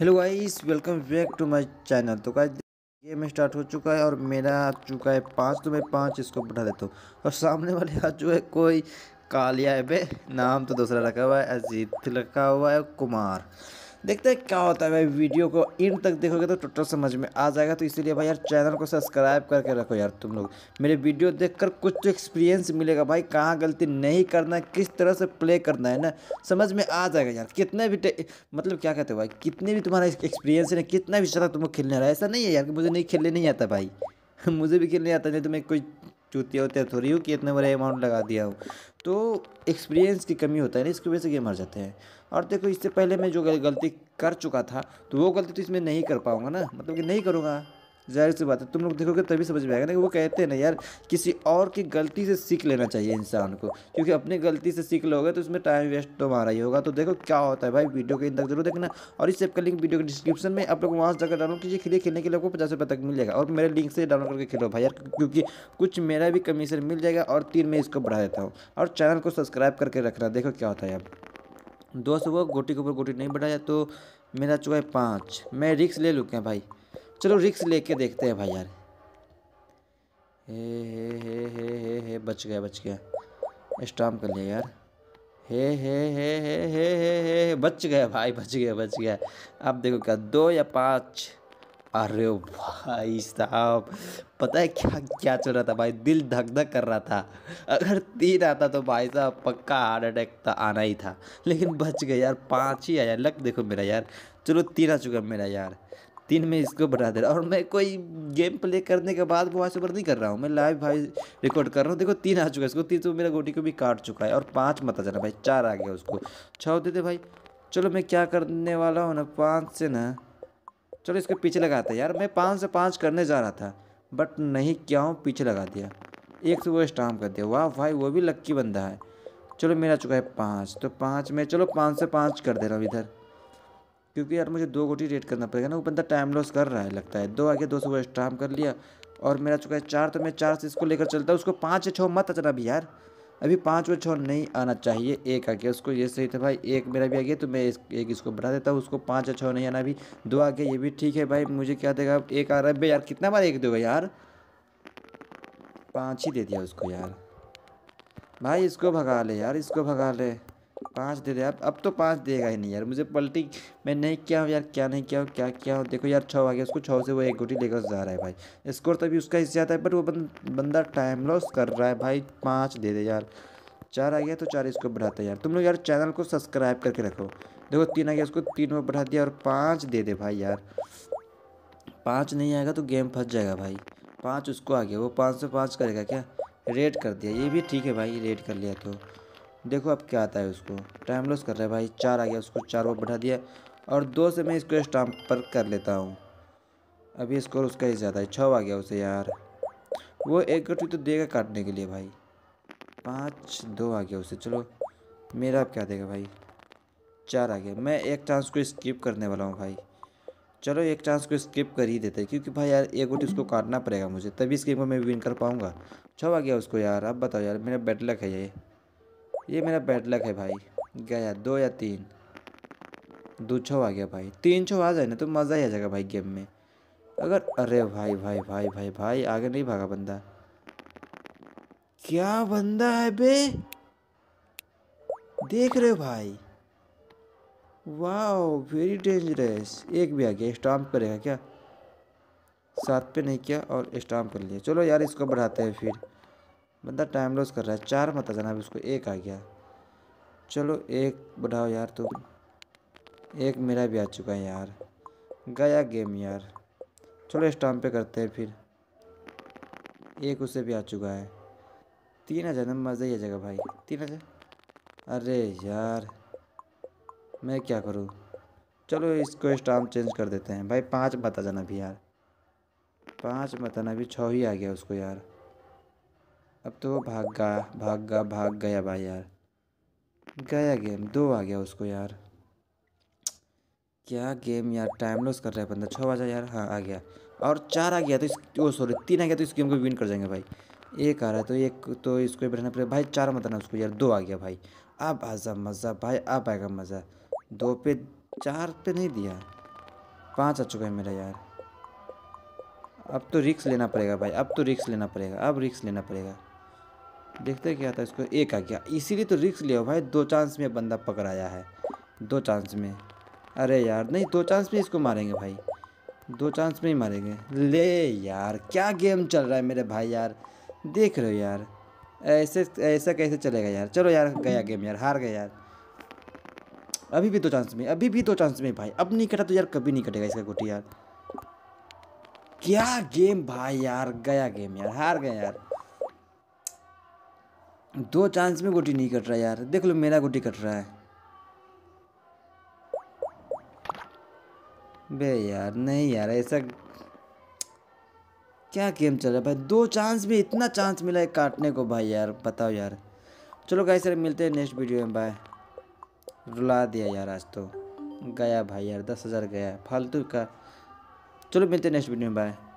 hello guys welcome back to my channel तो guys game start हो चुका है और मेरा आ चुका है पाँच तो मैं पाँच इसको बढ़ा देता हूँ और सामने वाले आ चुका है कोई कालिया है बे नाम तो दूसरा रखा हुआ है अजीत रखा हुआ है कुमार देखते हैं क्या होता है भाई वीडियो को इन तक देखोगे तो टोटल समझ में आ जाएगा तो इसीलिए भाई यार चैनल को सब्सक्राइब करके रखो यार तुम लोग मेरे वीडियो देखकर कुछ तो एक्सपीरियंस मिलेगा भाई कहाँ गलती नहीं करना है किस तरह से प्ले करना है ना समझ में आ जाएगा यार कितने भी मतलब क्या कहते हो भाई कितने भी तुम्हारा एक्सपीरियंस है कितना भी शराब तुमको खेलने रहा है ऐसा नहीं है यार कि मुझे नहीं खेलने नहीं आता भाई मुझे भी खेलने आता नहीं तो मैं कोई चूतिया होते थोड़ी हूँ कि इतने बड़े अमाउंट लगा दिया हूँ तो एक्सपीरियंस की कमी होता है ना इसकी वजह से गेम हार जाते हैं और देखो इससे पहले मैं जो गलती कर चुका था तो वो गलती तो इसमें नहीं कर पाऊँगा ना मतलब कि नहीं करूँगा जाहिर सी बात है तुम लोग देखोगे तभी समझ में आएगा ना कि वो कहते हैं ना यार किसी और की गलती से सीख लेना चाहिए इंसान को क्योंकि अपनी गलती से सीख लोगे तो उसमें टाइम वेस्ट तो हमारा ही होगा तो देखो क्या होता है भाई वीडियो के इन तक जरूर देखना और इस ऐप का लिंक वीडियो के डिस्क्रिप्शन में आप लोग वहाँ से जाकर डाउनलोड कीजिए खेलिए खेलने के लिए आपको पचास रुपये तक मिल जाएगा और मेरे लिंक से डाउनलोड करके खेलो भाई यार क्योंकि कुछ मेरा भी कमीशन मिल जाएगा और तीन मैं इसको बढ़ा देता हूँ और चैनल को सब्सक्राइब करके रखना देखो क्या होता है यार दोस्त वो गोटी के ऊपर गोटी नहीं बढ़ाया तो मेरा चुका है पाँच मैं रिक्स ले लूँ क्या भाई चलो रिक्स लेके देखते हैं भाई यार हे हे हे हे हे हे बच गया बच गया स्टाम कर लिया यार हे हे हे हे हे हे हे बच गया भाई बच गया बच गया अब देखो क्या दो या पाँच अरे भाई साहब पता है क्या क्या चल रहा था भाई दिल धक धक कर रहा था अगर तीन आता तो भाई साहब पक्का हार्ट अटैक तो आना ही था लेकिन बच गया यार पाँच ही आया लक देखो मेरा यार चलो तीन आ चुका मेरा यार तीन में इसको बढ़ा दे रहा और मैं कोई गेम प्ले करने के बाद वॉइस ओवर नहीं कर रहा हूँ मैं लाइव भाई रिकॉर्ड कर रहा हूँ देखो तीन आ चुका है इसको तीन तो मेरा गोटी को भी काट चुका है और पाँच मत आ जाना भाई चार आ गया उसको छः होते थे भाई चलो मैं क्या करने वाला हूँ ना पाँच से ना चलो इसके पीछे लगाते यार मैं पाँच से पाँच करने जा रहा था बट नहीं क्या हूँ पीछे लगा दिया एक से तो वो स्टाम कर दिया वाह भाई वो भी लक्की बंदा है चलो मेरा चुका है पाँच तो पाँच में चलो पाँच से पाँच कर दे रहा हूँ इधर क्योंकि यार मुझे दो गोटी रेड करना पड़ेगा ना वो बंदा टाइम लॉस कर रहा है लगता है दो आगे दो सौ स्टाम कर लिया और मेरा चुका है चार तो मैं चार से इसको लेकर चलता हूँ उसको पाँच या छः मत अचाना भी यार अभी पाँच व छः नहीं आना चाहिए एक आ गया उसको ये सही था भाई एक मेरा भी आ गया तो मैं एक इसको बढ़ा देता हूँ उसको पाँच या छः नहीं आना भी दो आ गया ये भी ठीक है भाई मुझे क्या देगा एक आ रहा है यार कितना बार एक दोगे यार पाँच ही दे दिया उसको यार भाई इसको भगा ले यार इसको भगा ले पाँच दे दे यार अब तो पाँच देगा ही नहीं यार मुझे पलटी मैं नहीं किया हूँ यार क्या नहीं किया हूँ क्या क्या हूँ देखो यार छः आ गया उसको छः से वो एक गोटी लेकर जा रहा है भाई स्कोर तो अभी उसका हिस्सा आता है बट वो बंदा टाइम लॉस कर रहा है भाई पाँच दे दे यार चार आ गया तो चार इसको बढ़ाता है यार तुम लोग यार चैनल को सब्सक्राइब करके रखो देखो तीन आ गया उसको तीन में बढ़ा दिया और पाँच दे दे भाई यार पाँच नहीं आएगा तो गेम फंस जाएगा भाई पाँच उसको आ गया वो पाँच से पाँच करेगा क्या रेड कर दिया ये भी ठीक है भाई रेड कर लिया तो देखो अब क्या आता है उसको टाइम लॉस कर रहा है भाई चार आ गया उसको चार वो बढ़ा दिया और दो से मैं इसको स्टाम्प पर कर लेता हूँ अभी स्कोर उसका ही ज़्यादा है छः आ गया उसे यार वो एक गठी तो देगा काटने के लिए भाई पाँच दो आ गया उसे चलो मेरा अब क्या देगा भाई चार आ गया मैं एक चांस को स्किप करने वाला हूँ भाई चलो एक चांस को स्किप कर ही देते हैं क्योंकि भाई यार एक गोटी उसको काटना पड़ेगा मुझे तभी इस गेम को मैं विन कर पाऊँगा छ आ गया उसको यार अब बताओ यार मेरा बेड लक है ये ये मेरा बैड लक है भाई गया दो या तीन दो छो आ गया भाई तीन छो आ जाए ना तो मज़ा ही आ जाएगा भाई गेम में अगर अरे भाई भाई भाई भाई भाई आगे नहीं भागा बंदा क्या बंदा है बे देख रहे हो भाई वाह वेरी डेंजरस एक भी आ गया स्टाम्प करेगा क्या साथ पे नहीं किया और स्टाम्प कर लिया चलो यार इसको बढ़ाते हैं फिर बंदा टाइम लॉस कर रहा है चार मत जाना अभी उसको एक आ गया चलो एक बढ़ाओ यार तो एक मेरा भी आ चुका है यार गया गेम यार चलो स्टाम्प पे करते हैं फिर एक उसे भी आ चुका है तीन हज़ार ना मज़ा ही आ जाएगा भाई तीन हज़ार अरे यार मैं क्या करूँ चलो इसको स्टाम्प चेंज कर देते हैं भाई पाँच जाना भी यार पाँच बताना भी छः ही आ गया उसको यार अब तो वो भाग गया भाग गया भाग गया भाई यार गया गेम दो आ गया उसको यार क्या गेम यार टाइम लॉस कर रहा है बंदा छः बजा यार हाँ आ गया और चार आ गया तो इस वो सॉरी तीन आ गया तो इस गेम को विन कर जाएंगे भाई एक आ रहा है तो एक तो इसको रहना पड़ेगा भाई चार मत आना उसको यार दो आ गया भाई अब आजा मज़ा भाई अब आएगा मज़ा दो पे चार पे नहीं दिया पाँच आ चुका है मेरा यार अब तो रिक्स लेना पड़ेगा भाई अब तो रिक्स लेना पड़ेगा अब रिक्स लेना पड़ेगा देखते क्या था इसको एक आ गया इसीलिए तो रिक्स लिया भाई दो चांस में बंदा पकड़ाया है दो चांस में अरे यार नहीं दो चांस में इसको मारेंगे भाई दो चांस में ही मारेंगे ले यार क्या गेम चल रहा है मेरे भाई यार देख रहे हो यार ऐसे ऐसा कैसे चलेगा यार चलो यार गया गेम यार हार गया यार अभी भी दो चांस में अभी भी दो चांस में भाई अब नहीं कटा तो यार कभी नहीं कटेगा इसका गुटी यार क्या गेम भाई यार गया गेम यार हार गया यार दो चांस में गोटी नहीं कट रहा यार देख लो मेरा गोटी कट रहा है बे यार नहीं यार ऐसा क्या गेम चल रहा है भाई दो चांस में इतना चांस मिला है काटने को भाई यार बताओ यार चलो गाइस सर मिलते हैं नेक्स्ट वीडियो में बाय रुला दिया यार आज तो गया भाई यार दस हज़ार गया फालतू का चलो मिलते हैं नेक्स्ट वीडियो में बाय